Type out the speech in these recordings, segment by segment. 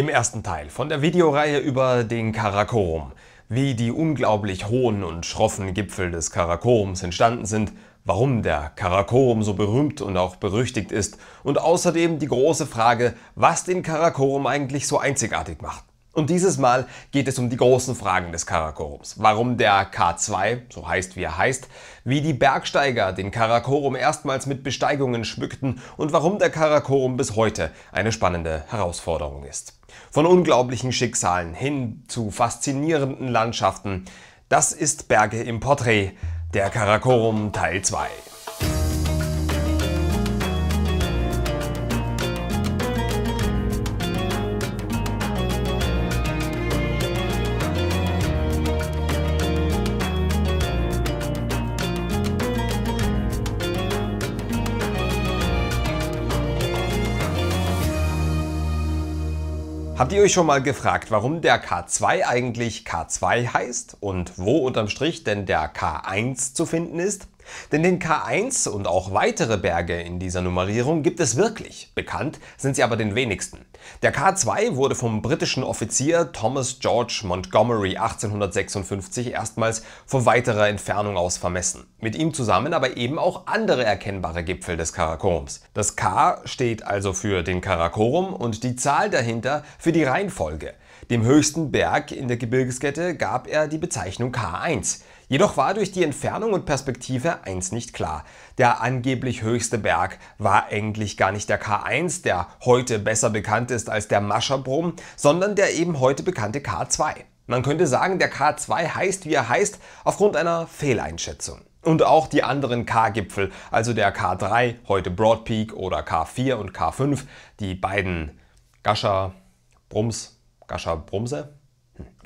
Im ersten Teil von der Videoreihe über den Karakorum, wie die unglaublich hohen und schroffen Gipfel des Karakorums entstanden sind, warum der Karakorum so berühmt und auch berüchtigt ist und außerdem die große Frage, was den Karakorum eigentlich so einzigartig macht. Und dieses Mal geht es um die großen Fragen des Karakorums. Warum der K2, so heißt wie er heißt, wie die Bergsteiger den Karakorum erstmals mit Besteigungen schmückten und warum der Karakorum bis heute eine spannende Herausforderung ist. Von unglaublichen Schicksalen hin zu faszinierenden Landschaften, das ist Berge im Porträt, der Karakorum Teil 2. Habt ihr euch schon mal gefragt, warum der K2 eigentlich K2 heißt und wo unterm Strich denn der K1 zu finden ist? Denn den K1 und auch weitere Berge in dieser Nummerierung gibt es wirklich. Bekannt sind sie aber den wenigsten. Der K2 wurde vom britischen Offizier Thomas George Montgomery 1856 erstmals von weiterer Entfernung aus vermessen. Mit ihm zusammen aber eben auch andere erkennbare Gipfel des Karakorums. Das K steht also für den Karakorum und die Zahl dahinter für die Reihenfolge. Dem höchsten Berg in der Gebirgskette gab er die Bezeichnung K1. Jedoch war durch die Entfernung und Perspektive eins nicht klar. Der angeblich höchste Berg war eigentlich gar nicht der K1, der heute besser bekannt ist als der Mascherbrum, sondern der eben heute bekannte K2. Man könnte sagen, der K2 heißt, wie er heißt, aufgrund einer Fehleinschätzung. Und auch die anderen K-Gipfel, also der K3, heute Broad Peak oder K4 und K5, die beiden Gascher Brums, Gascher Brumse,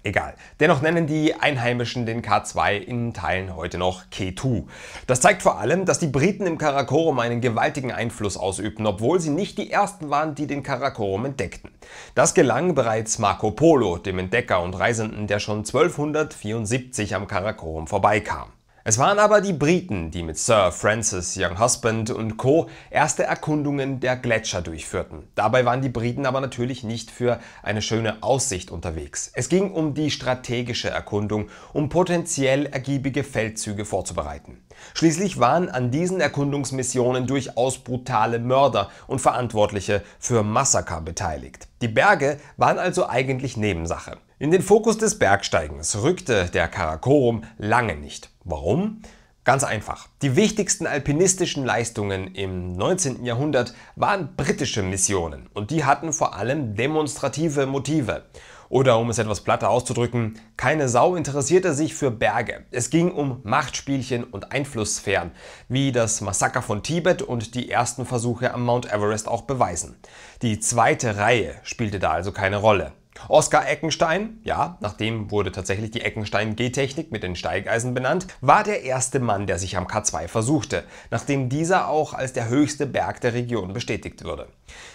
Egal. Dennoch nennen die Einheimischen den K2 in Teilen heute noch K2. Das zeigt vor allem, dass die Briten im Karakorum einen gewaltigen Einfluss ausübten, obwohl sie nicht die ersten waren, die den Karakorum entdeckten. Das gelang bereits Marco Polo, dem Entdecker und Reisenden, der schon 1274 am Karakorum vorbeikam. Es waren aber die Briten, die mit Sir Francis Young Husband und Co. erste Erkundungen der Gletscher durchführten. Dabei waren die Briten aber natürlich nicht für eine schöne Aussicht unterwegs. Es ging um die strategische Erkundung, um potenziell ergiebige Feldzüge vorzubereiten. Schließlich waren an diesen Erkundungsmissionen durchaus brutale Mörder und Verantwortliche für Massaker beteiligt. Die Berge waren also eigentlich Nebensache. In den Fokus des Bergsteigens rückte der Karakorum lange nicht. Warum? Ganz einfach. Die wichtigsten alpinistischen Leistungen im 19. Jahrhundert waren britische Missionen und die hatten vor allem demonstrative Motive. Oder um es etwas platter auszudrücken, keine Sau interessierte sich für Berge. Es ging um Machtspielchen und Einflusssphären, wie das Massaker von Tibet und die ersten Versuche am Mount Everest auch beweisen. Die zweite Reihe spielte da also keine Rolle. Oskar Eckenstein, ja, nach dem wurde tatsächlich die Eckenstein-G-Technik mit den Steigeisen benannt, war der erste Mann, der sich am K2 versuchte, nachdem dieser auch als der höchste Berg der Region bestätigt wurde.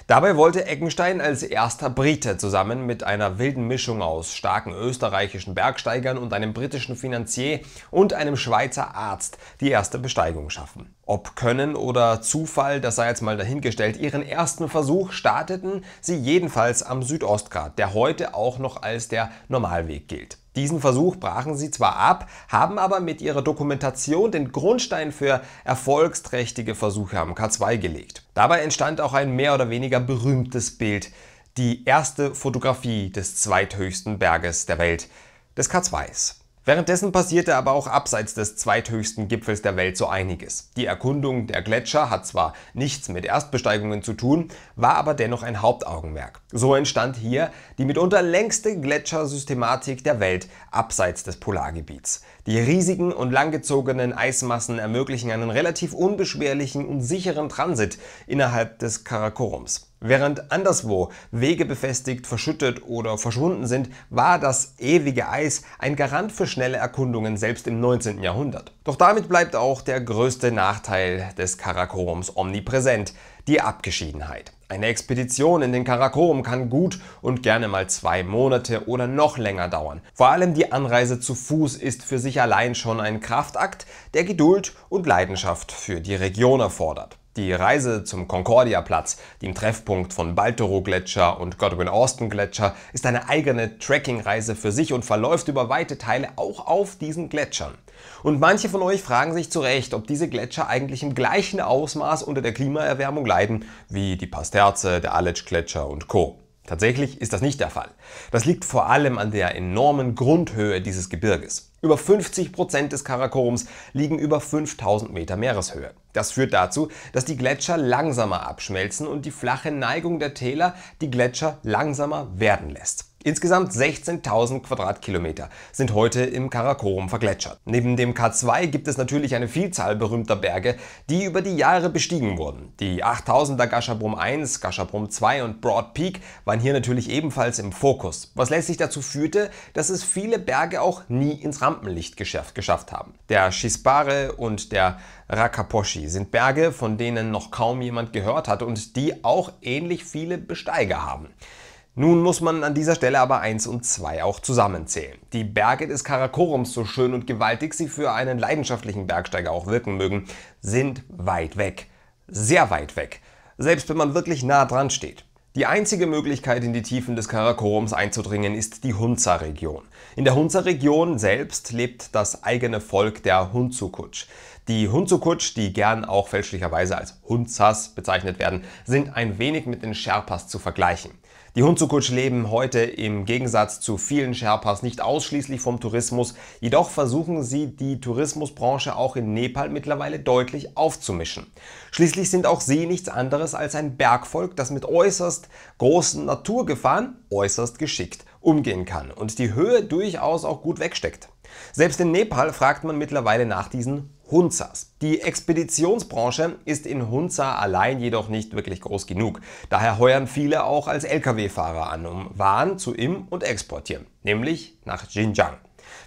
Dabei wollte Eckenstein als erster Brite zusammen mit einer wilden Mischung aus starken österreichischen Bergsteigern und einem britischen Finanzier und einem Schweizer Arzt die erste Besteigung schaffen. Ob Können oder Zufall, das sei jetzt mal dahingestellt, ihren ersten Versuch starteten sie jedenfalls am Südostgrat, der heute auch noch als der Normalweg gilt. Diesen Versuch brachen sie zwar ab, haben aber mit ihrer Dokumentation den Grundstein für erfolgsträchtige Versuche am K2 gelegt. Dabei entstand auch ein mehr oder weniger berühmtes Bild, die erste Fotografie des zweithöchsten Berges der Welt, des K2s. Währenddessen passierte aber auch abseits des zweithöchsten Gipfels der Welt so einiges. Die Erkundung der Gletscher hat zwar nichts mit Erstbesteigungen zu tun, war aber dennoch ein Hauptaugenmerk. So entstand hier die mitunter längste Gletschersystematik der Welt abseits des Polargebiets. Die riesigen und langgezogenen Eismassen ermöglichen einen relativ unbeschwerlichen und sicheren Transit innerhalb des Karakorums. Während anderswo Wege befestigt, verschüttet oder verschwunden sind, war das ewige Eis ein Garant für schnelle Erkundungen selbst im 19. Jahrhundert. Doch damit bleibt auch der größte Nachteil des Karakorums omnipräsent, die Abgeschiedenheit. Eine Expedition in den Karakorum kann gut und gerne mal zwei Monate oder noch länger dauern. Vor allem die Anreise zu Fuß ist für sich allein schon ein Kraftakt, der Geduld und Leidenschaft für die Region erfordert. Die Reise zum Concordia-Platz, dem Treffpunkt von Baltoro-Gletscher und Godwin-Austen-Gletscher, ist eine eigene Trekking-Reise für sich und verläuft über weite Teile auch auf diesen Gletschern. Und manche von euch fragen sich zu Recht, ob diese Gletscher eigentlich im gleichen Ausmaß unter der Klimaerwärmung leiden wie die Pasterze, der Aletsch-Gletscher und Co. Tatsächlich ist das nicht der Fall. Das liegt vor allem an der enormen Grundhöhe dieses Gebirges. Über 50% Prozent des Karakorums liegen über 5000 Meter Meereshöhe. Das führt dazu, dass die Gletscher langsamer abschmelzen und die flache Neigung der Täler die Gletscher langsamer werden lässt. Insgesamt 16.000 Quadratkilometer sind heute im Karakorum vergletschert. Neben dem K2 gibt es natürlich eine Vielzahl berühmter Berge, die über die Jahre bestiegen wurden. Die 8000er Gashabrum 1, Gashabrum 2 und Broad Peak waren hier natürlich ebenfalls im Fokus, was letztlich dazu führte, dass es viele Berge auch nie ins Rampenlicht geschafft haben. Der Shispare und der Rakaposhi sind Berge, von denen noch kaum jemand gehört hat und die auch ähnlich viele Besteiger haben. Nun muss man an dieser Stelle aber 1 und 2 auch zusammenzählen. Die Berge des Karakorums, so schön und gewaltig sie für einen leidenschaftlichen Bergsteiger auch wirken mögen, sind weit weg. Sehr weit weg. Selbst wenn man wirklich nah dran steht. Die einzige Möglichkeit, in die Tiefen des Karakorums einzudringen, ist die Hunza-Region. In der Hunza-Region selbst lebt das eigene Volk der Hunzukutsch. Die Hunzukutsch, die gern auch fälschlicherweise als Hunzas bezeichnet werden, sind ein wenig mit den Sherpas zu vergleichen. Die Hunzukutsch leben heute im Gegensatz zu vielen Sherpas nicht ausschließlich vom Tourismus, jedoch versuchen sie die Tourismusbranche auch in Nepal mittlerweile deutlich aufzumischen. Schließlich sind auch sie nichts anderes als ein Bergvolk, das mit äußerst großen Naturgefahren äußerst geschickt umgehen kann und die Höhe durchaus auch gut wegsteckt. Selbst in Nepal fragt man mittlerweile nach diesen Hunzas. Die Expeditionsbranche ist in Hunza allein jedoch nicht wirklich groß genug. Daher heuern viele auch als Lkw-Fahrer an, um Waren zu im- und exportieren, nämlich nach Xinjiang.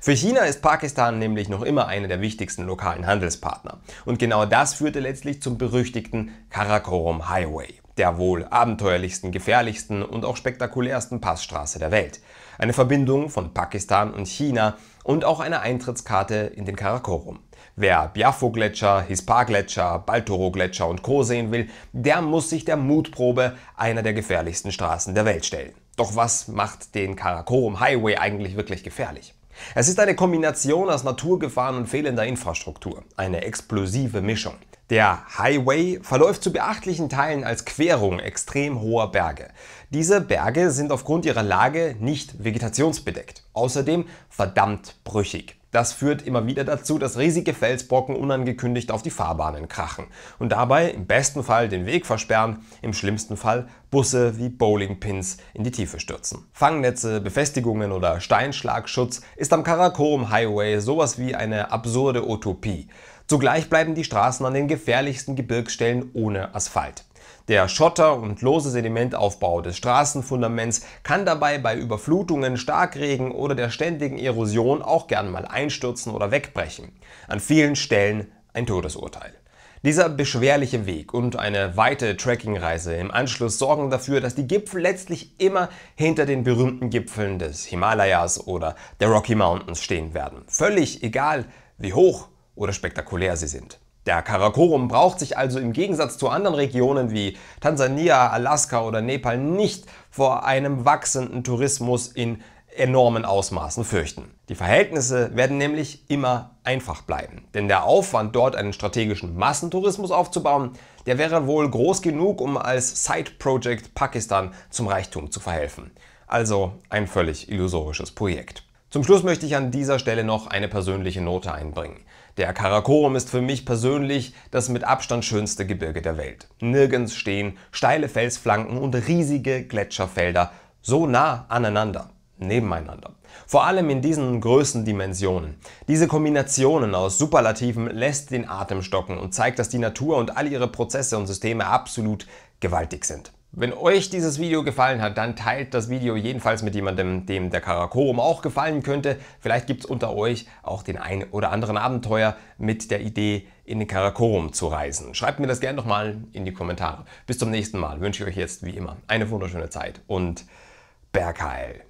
Für China ist Pakistan nämlich noch immer einer der wichtigsten lokalen Handelspartner. Und genau das führte letztlich zum berüchtigten Karakorum Highway, der wohl abenteuerlichsten, gefährlichsten und auch spektakulärsten Passstraße der Welt. Eine Verbindung von Pakistan und China und auch eine Eintrittskarte in den Karakorum. Wer Biafo-Gletscher, Hispar-Gletscher, Baltoro-Gletscher und Co. sehen will, der muss sich der Mutprobe einer der gefährlichsten Straßen der Welt stellen. Doch was macht den Karakorum Highway eigentlich wirklich gefährlich? Es ist eine Kombination aus Naturgefahren und fehlender Infrastruktur, eine explosive Mischung. Der Highway verläuft zu beachtlichen Teilen als Querung extrem hoher Berge. Diese Berge sind aufgrund ihrer Lage nicht vegetationsbedeckt, außerdem verdammt brüchig. Das führt immer wieder dazu, dass riesige Felsbrocken unangekündigt auf die Fahrbahnen krachen und dabei im besten Fall den Weg versperren, im schlimmsten Fall Busse wie Bowlingpins in die Tiefe stürzen. Fangnetze, Befestigungen oder Steinschlagschutz ist am Karakorum Highway sowas wie eine absurde Utopie. Zugleich bleiben die Straßen an den gefährlichsten Gebirgsstellen ohne Asphalt. Der Schotter und lose Sedimentaufbau des Straßenfundaments kann dabei bei Überflutungen, Starkregen oder der ständigen Erosion auch gern mal einstürzen oder wegbrechen. An vielen Stellen ein Todesurteil. Dieser beschwerliche Weg und eine weite Trekkingreise im Anschluss sorgen dafür, dass die Gipfel letztlich immer hinter den berühmten Gipfeln des Himalayas oder der Rocky Mountains stehen werden. Völlig egal, wie hoch oder spektakulär sie sind. Der Karakorum braucht sich also im Gegensatz zu anderen Regionen wie Tansania, Alaska oder Nepal nicht vor einem wachsenden Tourismus in enormen Ausmaßen fürchten. Die Verhältnisse werden nämlich immer einfach bleiben, denn der Aufwand, dort einen strategischen Massentourismus aufzubauen, der wäre wohl groß genug, um als Side Project Pakistan zum Reichtum zu verhelfen. Also ein völlig illusorisches Projekt. Zum Schluss möchte ich an dieser Stelle noch eine persönliche Note einbringen. Der Karakorum ist für mich persönlich das mit Abstand schönste Gebirge der Welt. Nirgends stehen steile Felsflanken und riesige Gletscherfelder so nah aneinander, nebeneinander. Vor allem in diesen Größendimensionen. Diese Kombinationen aus Superlativen lässt den Atem stocken und zeigt, dass die Natur und all ihre Prozesse und Systeme absolut gewaltig sind. Wenn euch dieses Video gefallen hat, dann teilt das Video jedenfalls mit jemandem, dem der Karakorum auch gefallen könnte. Vielleicht gibt es unter euch auch den ein oder anderen Abenteuer mit der Idee, in den Karakorum zu reisen. Schreibt mir das gerne nochmal in die Kommentare. Bis zum nächsten Mal wünsche ich euch jetzt wie immer eine wunderschöne Zeit und Bergheil!